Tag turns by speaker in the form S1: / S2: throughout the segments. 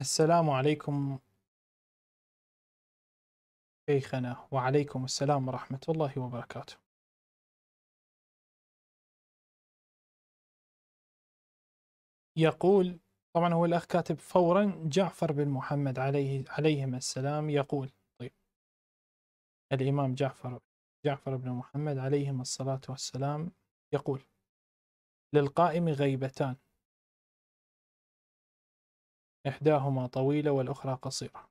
S1: السلام عليكم شيخنا وعليكم السلام ورحمة الله وبركاته يقول طبعا هو الأخ كاتب فورا جعفر بن محمد عليه عليهما السلام يقول طيب الإمام جعفر جعفر بن محمد عليهما الصلاة والسلام يقول للقائم غيبتان إحداهما طويلة والأخرى قصيرة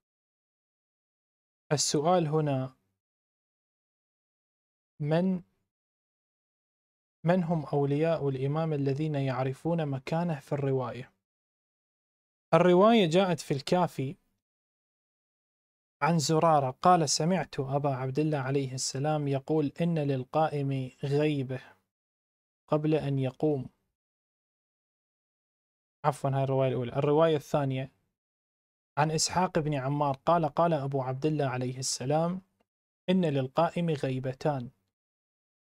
S1: السؤال هنا من من هم أولياء الإمام الذين يعرفون مكانه في الرواية
S2: الرواية جاءت في الكافي عن زرارة قال سمعت أبا عبد الله عليه السلام يقول إن للقائم غيبة قبل أن يقوم عفوا هاي الرواية الأولى الرواية الثانية عن إسحاق بن عمار قال قال أبو عبد الله عليه السلام إن للقائم غيبتان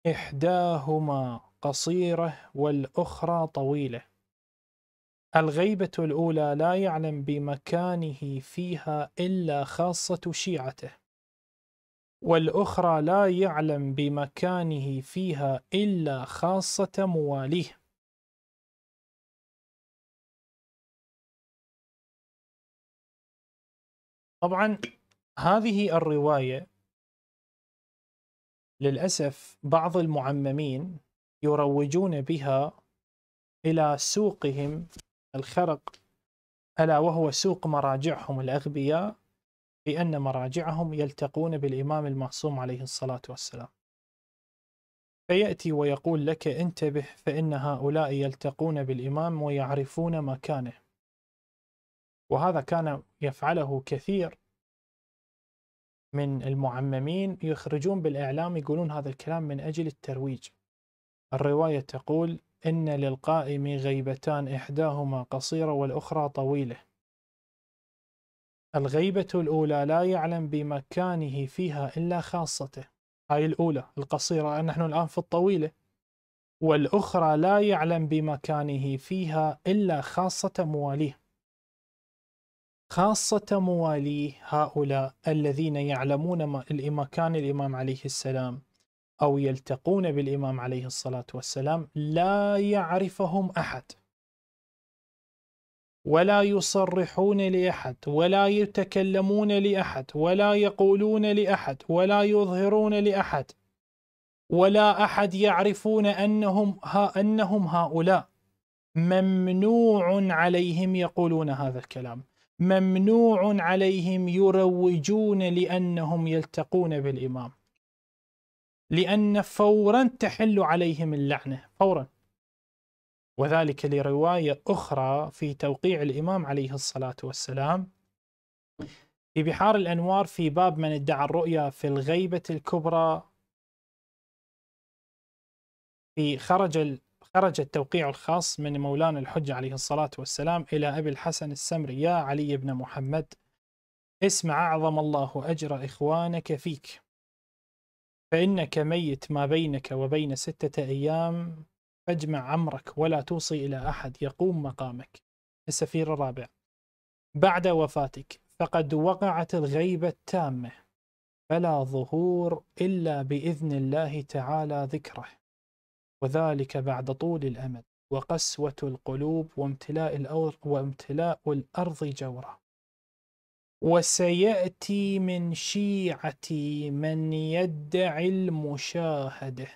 S2: إحداهما قصيرة والأخرى طويلة الغيبة الأولى لا يعلم بمكانه فيها إلا خاصة شيعته
S1: والأخرى لا يعلم بمكانه فيها إلا خاصة مواليه طبعا هذه الروايه للاسف بعض المعممين يروجون
S2: بها الى سوقهم الخرق الا وهو سوق مراجعهم الاغبياء بان مراجعهم يلتقون بالامام المعصوم عليه الصلاه والسلام فياتي ويقول لك انتبه فان هؤلاء يلتقون بالامام ويعرفون مكانه وهذا كان يفعله كثير من المعممين يخرجون بالإعلام يقولون هذا الكلام من أجل الترويج الرواية تقول إن للقائم غيبتان إحداهما قصيرة والأخرى طويلة الغيبة الأولى لا يعلم بمكانه فيها إلا خاصته هاي الأولى القصيرة نحن الآن في الطويلة والأخرى لا يعلم بمكانه فيها إلا خاصة مواليه خاصة مواليه هؤلاء الذين يعلمون مكان الإمام عليه السلام أو يلتقون بالإمام عليه الصلاة والسلام لا يعرفهم أحد ولا يصرحون لأحد ولا يتكلمون لأحد ولا يقولون لأحد ولا يظهرون لأحد ولا أحد يعرفون أنهم, ها أنهم هؤلاء ممنوع عليهم يقولون هذا الكلام ممنوع عليهم يروجون لأنهم يلتقون بالإمام لأن فورا تحل عليهم اللعنة فورا وذلك لرواية أخرى في توقيع الإمام عليه الصلاة والسلام في بحار الأنوار في باب من ادعى الرؤيا في الغيبة الكبرى في خرج خرج التوقيع الخاص من مولانا الحج عليه الصلاة والسلام إلى أبي الحسن السمري يا علي بن محمد اسمع أعظم الله أجر إخوانك فيك فإنك ميت ما بينك وبين ستة أيام فاجمع أمرك ولا توصي إلى أحد يقوم مقامك السفير الرابع بعد وفاتك فقد وقعت الغيبة التامة فلا ظهور إلا بإذن الله تعالى ذكره وذلك بعد طول الأمد وقسوة القلوب وامتلاء الأرض وامتلاء الأرض جورا وسيأتي من شيعتي من يدعي المشاهدة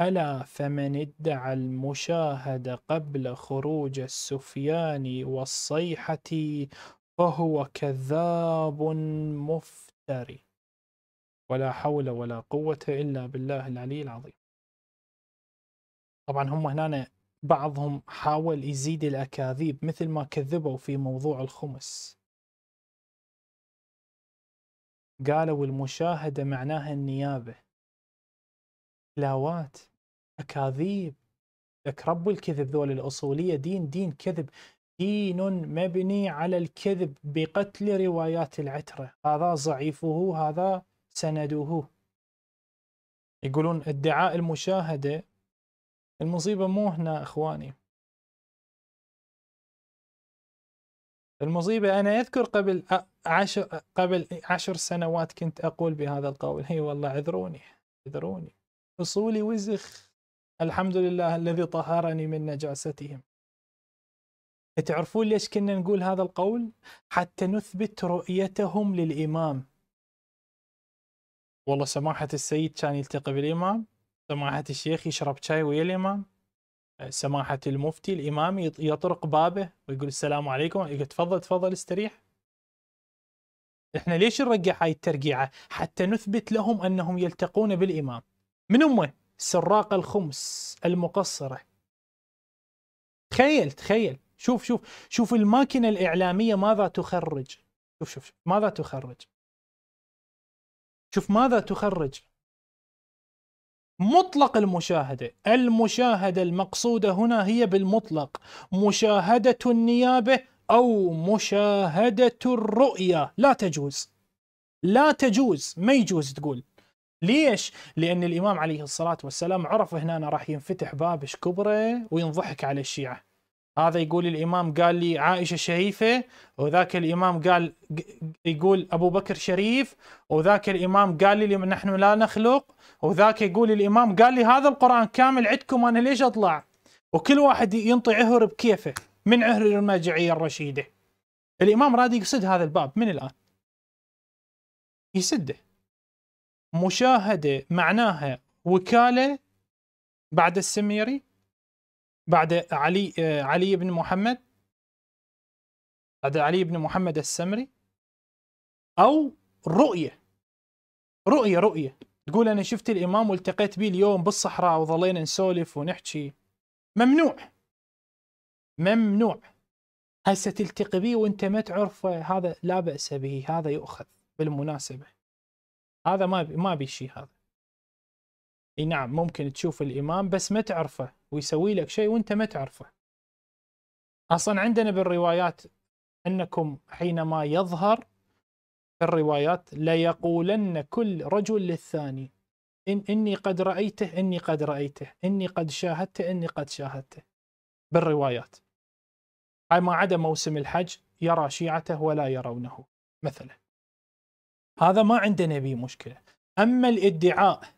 S2: ألا فمن ادعى المشاهدة قبل خروج السفيان والصيحة فهو كذاب مفتري ولا حول ولا قوة إلا بالله العلي العظيم طبعا هم هنا بعضهم حاول يزيد الأكاذيب مثل ما كذبوا
S1: في موضوع الخمس قالوا المشاهدة معناها النيابة لاوات
S2: أكاذيب لك رب الكذب ذول الأصولية دين دين كذب دين مبني على الكذب بقتل روايات العترة هذا ضعيفه هذا
S1: سنده يقولون ادعاء المشاهدة المصيبة مو هنا اخواني المصيبة أنا أذكر قبل عشر قبل عشر سنوات كنت
S2: أقول بهذا القول هي والله عذروني عذروني فصولي وزخ الحمد لله الذي طهرني من نجاستهم تعرفون ليش كنا نقول هذا القول حتى نثبت رؤيتهم للإمام والله سماحة السيد كان يلتقي بالإمام سماحة الشيخ يشرب شاي ويا الإمام سماحة المفتي الإمام يطرق بابه ويقول السلام عليكم يقول تفضل تفضل استريح احنا ليش نرجع هاي الترقيعة حتى نثبت لهم أنهم يلتقون بالإمام من أمه سراق الخمس المقصرة تخيل تخيل شوف شوف شوف الماكينة الإعلامية ماذا تخرج شوف شوف ماذا تخرج شوف ماذا تخرج مطلق المشاهدة المشاهدة المقصودة هنا هي بالمطلق مشاهدة النيابة أو مشاهدة الرؤية لا تجوز لا تجوز ما يجوز تقول ليش؟ لأن الإمام عليه الصلاة والسلام عرف هنا راح ينفتح باب كبرى وينضحك على الشيعة هذا يقول الامام قال لي عائشه شريفه وذاك الامام قال يقول ابو بكر شريف وذاك الامام قال لي نحن لا نخلق وذاك يقول الامام قال لي هذا القران كامل عندكم انا ليش اطلع؟ وكل واحد ينطي عهر بكيفه من عهر المرجعيه الرشيده. الامام راد يقصد هذا الباب من الان. يسده. مشاهده معناها وكاله بعد السميري بعد علي آه، علي بن محمد بعد علي بن محمد السمري او رؤيه رؤيه رؤيه تقول انا شفت الامام والتقيت به اليوم بالصحراء وظلينا نسولف ونحكي ممنوع ممنوع هسه تلتقي به وانت ما تعرفه هذا لا باس به هذا يؤخذ بالمناسبه هذا ما بي ما بي شيء هذا اي نعم ممكن تشوف الامام بس ما تعرفه ويسوي لك شيء وانت ما تعرفه اصلا عندنا بالروايات انكم حينما يظهر في الروايات ليقولن كل رجل للثاني إن إني قد رأيته إني قد رأيته إني قد شاهدته إني قد شاهدته بالروايات هاي ما عدا موسم الحج يرى شيعته ولا يرونه مثلا هذا ما عندنا به مشكلة أما الادعاء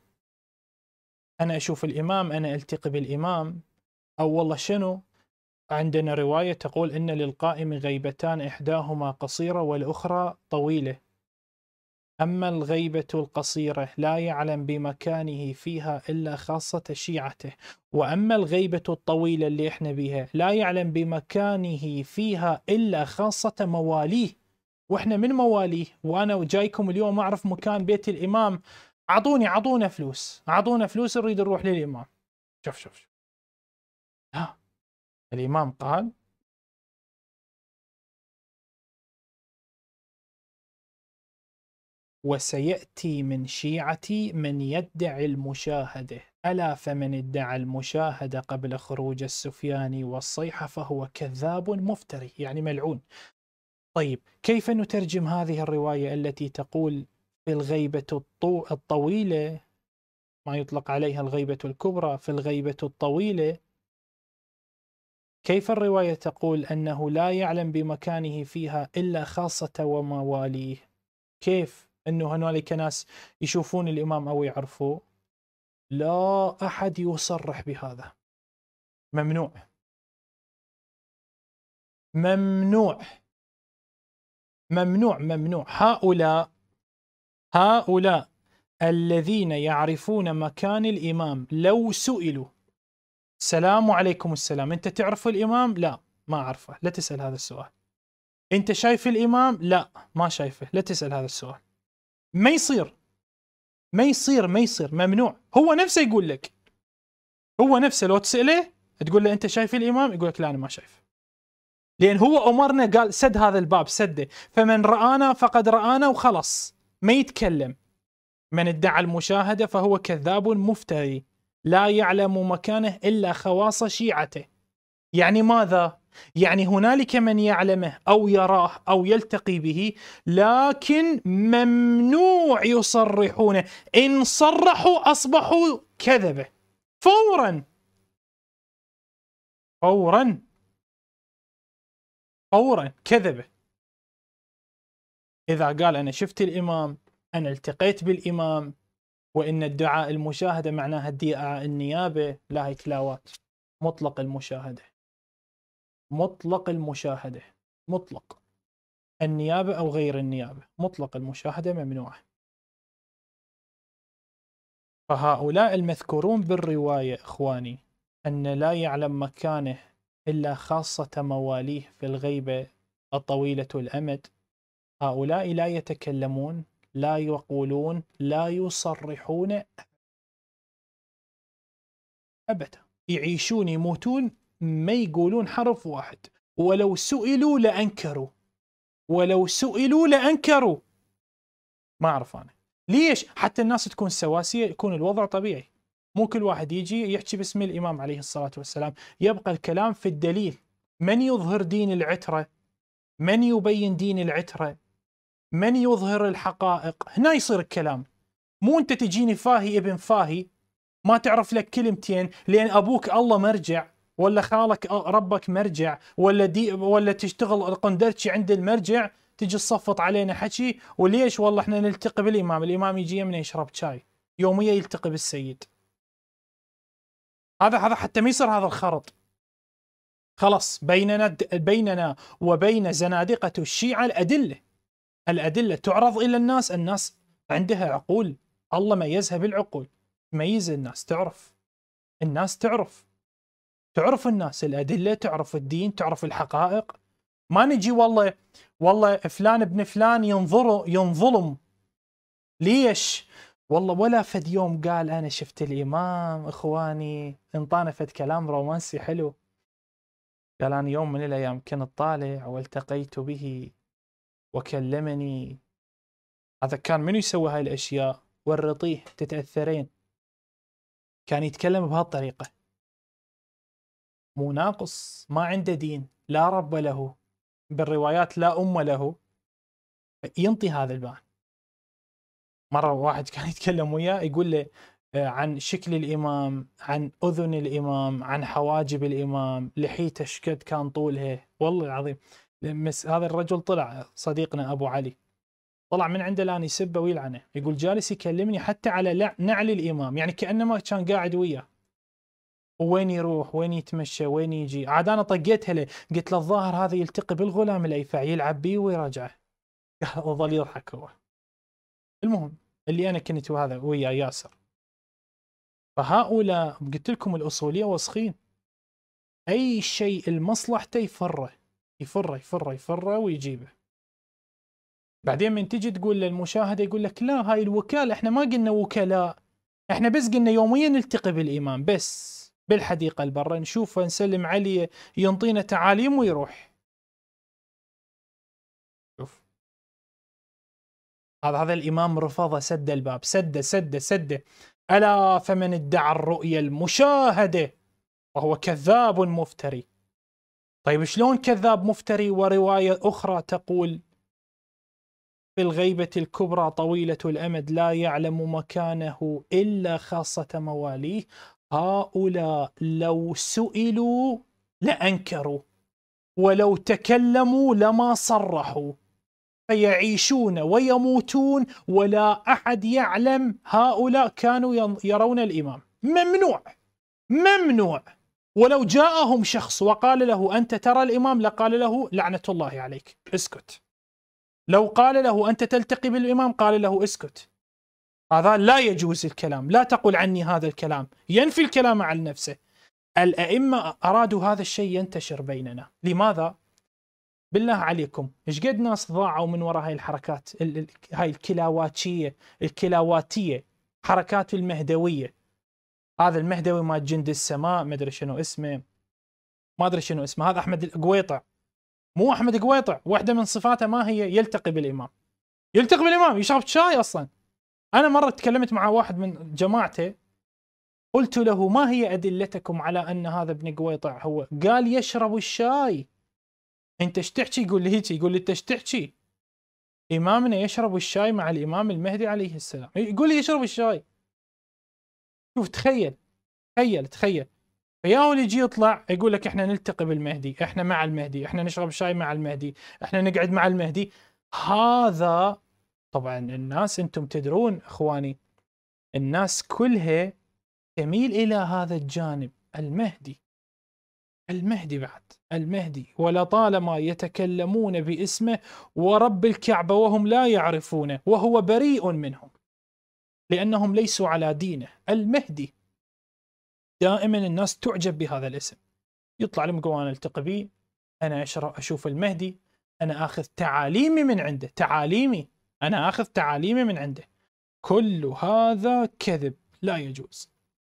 S2: انا اشوف الامام انا التقي بالامام او والله شنو عندنا روايه تقول ان للقائم غيبتان احداهما قصيره والاخرى طويله اما الغيبه القصيره لا يعلم بمكانه فيها الا خاصه شيعته واما الغيبه الطويله اللي احنا بها لا يعلم بمكانه فيها الا خاصه مواليه واحنا من مواليه وانا وجايكم اليوم اعرف مكان بيت الامام اعطوني اعطونا فلوس اعطونا فلوس نريد نروح للامام شوف شوف
S1: شوف لا الامام قال وسيأتي من شيعتي من يدعي المشاهدة ألا فمن ادعى
S2: المشاهدة قبل خروج السفياني والصيحة فهو كذاب مفتري يعني ملعون طيب كيف نترجم هذه الرواية التي تقول في الغيبة الطو... الطويلة ما يطلق عليها الغيبة الكبرى في الغيبة الطويلة كيف الرواية تقول أنه لا يعلم بمكانه فيها إلا خاصة ومواليه كيف أنه هنالك ناس يشوفون الإمام أو يعرفوه لا أحد يصرح بهذا
S1: ممنوع ممنوع ممنوع ممنوع هؤلاء
S2: هؤلاء الذين يعرفون مكان الإمام لو سئلوا سلام عليكم السلام أنت تعرف الإمام؟ لا ما أعرفه لا تسأل هذا السؤال أنت شايف الإمام؟ لا ما شايفه لا تسأل هذا السؤال ما يصير ما يصير ما يصير ممنوع هو نفسه يقول لك هو نفسه لو تسأله تقول له أنت شايف الإمام؟ يقول لك لا أنا ما شايفه لأن هو أمرنا قال سد هذا الباب سده فمن رآنا فقد رآنا وخلص ما يتكلم من ادعى المشاهدة فهو كذاب مفتري لا يعلم مكانه إلا خواص شيعته يعني ماذا؟ يعني هنالك من يعلمه أو يراه أو يلتقي به لكن ممنوع
S1: يصرحونه إن صرحوا أصبحوا كذبة فورا فورا فورا كذبه إذا قال أنا شفت الإمام أنا التقيت
S2: بالإمام وإن الدعاء المشاهدة معناها الدعاء النيابة لا هي تلاوات مطلق المشاهدة مطلق المشاهدة مطلق النيابة أو غير النيابة مطلق المشاهدة ممنوعة فهؤلاء المذكورون بالرواية إخواني أن لا يعلم مكانه إلا خاصة مواليه في الغيبة الطويلة الأمد هؤلاء لا يتكلمون لا يقولون لا يصرحون أبدا يعيشون يموتون ما يقولون حرف واحد ولو سئلوا لأنكروا ولو سئلوا لأنكروا ما أعرف أنا ليش حتى الناس تكون سواسية يكون الوضع طبيعي مو كل واحد يجي يحكي باسم الإمام عليه الصلاة والسلام يبقى الكلام في الدليل من يظهر دين العترة من يبين دين العترة من يظهر الحقائق هنا يصير الكلام مو انت تجيني فاهي ابن فاهي ما تعرف لك كلمتين لان ابوك الله مرجع ولا خالك ربك مرجع ولا دي ولا تشتغل القندرتشي عند المرجع تجي تصفط علينا حكي وليش والله احنا نلتقي بالامام الامام يجي يمنا يشرب شاي يوميا يلتقي بالسيد هذا هذا حتى ما يصير هذا الخرط خلاص بيننا بيننا وبين زنادقه الشيعه الادله الأدلة تعرض إلى الناس الناس عندها عقول الله ميزها بالعقول تميز الناس تعرف الناس تعرف تعرف الناس الأدلة تعرف الدين تعرف الحقائق ما نجي والله والله فلان ابن فلان ينظر ينظلم ليش والله ولا فد يوم قال أنا شفت الإمام إخواني انطانا فد كلام رومانسي حلو قال أنا يوم من الأيام كنت طالع والتقيت به وكلمني هذا كان منو يسوي هاي الاشياء والرطيح تتاثرين كان يتكلم بهالطريقه
S1: مو ناقص ما عنده دين لا رب له بالروايات لا ام له ينطي هذا البان مره
S2: واحد كان يتكلم وياه يقول له آه، عن شكل الامام عن اذن الامام عن حواجب الامام لحيته شقد كان طولها والله العظيم هذا الرجل طلع صديقنا ابو علي طلع من عنده الان يسبه ويلعنه يقول جالس يكلمني حتى على نعل الامام يعني كانما كان قاعد وياه وين يروح وين يتمشى وين يجي عاد انا طقيتها له قلت له الظاهر هذا يلتقي بالغلام الايفع يلعب بيه ويراجعه وظل يضحك هو المهم اللي انا كنت وهذا ويا ياسر فهؤلاء قلت لكم الاصوليه وسخين اي شيء لمصلحته يفره يفره يفره يفره ويجيبه بعدين من تجي تقول للمشاهده يقول لك لا هاي الوكاله احنا ما قلنا وكلاء احنا بس قلنا يوميا نلتقي بالامام بس بالحديقه البرة نشوفه نسلم عليه ينطينا تعاليم ويروح شوف هذا هذا الامام رفضه سد الباب سد سد سد الا فمن ادعى الرؤيا المشاهده وهو كذاب مفتري طيب شلون كذاب مفتري ورواية أخرى تقول في الغيبة الكبرى طويلة الأمد لا يعلم مكانه إلا خاصة مواليه هؤلاء لو سئلوا لأنكروا ولو تكلموا لما صرحوا فيعيشون ويموتون ولا أحد يعلم هؤلاء كانوا يرون الإمام ممنوع ممنوع ولو جاءهم شخص وقال له أنت ترى الإمام لقال له لعنة الله عليك اسكت لو قال له أنت تلتقي بالإمام قال له اسكت هذا لا يجوز الكلام لا تقل عني هذا الكلام ينفي الكلام عن نفسه الأئمة أرادوا هذا الشيء ينتشر بيننا لماذا؟ بالله عليكم ايش قد ناس ضاعوا من وراء هاي الحركات هاي الكلاواتيه الكلاواتية حركات المهدوية هذا المهدوي مال جند السماء ما ادري شنو اسمه ما ادري شنو اسمه هذا احمد القويطع مو احمد قويطع واحده من صفاته ما هي يلتقي بالامام يلتقي بالامام يشرب شاي اصلا انا مره تكلمت مع واحد من جماعته قلت له ما هي ادلتكم على ان هذا ابن قويطع هو قال يشرب الشاي انت ايش تحكي يقول لي هيك يقول لي انت ايش تحكي امامنا يشرب الشاي مع الامام المهدي عليه السلام يقول لي يشرب الشاي شوف تخيل تخيل تخيل فيا اللي يجي يطلع يقول لك احنا نلتقي بالمهدي احنا مع المهدي احنا نشرب شاي مع المهدي احنا نقعد مع المهدي هذا طبعا الناس انتم تدرون اخواني الناس كلها تميل الى هذا الجانب المهدي المهدي بعد المهدي ولطالما يتكلمون باسمه ورب الكعبه وهم لا يعرفونه وهو بريء منهم لأنهم ليسوا على دينه المهدي دائما الناس تعجب بهذا الاسم يطلع لي انا التقي به انا اشوف المهدي انا اخذ تعاليمي من عنده تعاليمي انا اخذ تعاليمي من عنده كل هذا كذب لا يجوز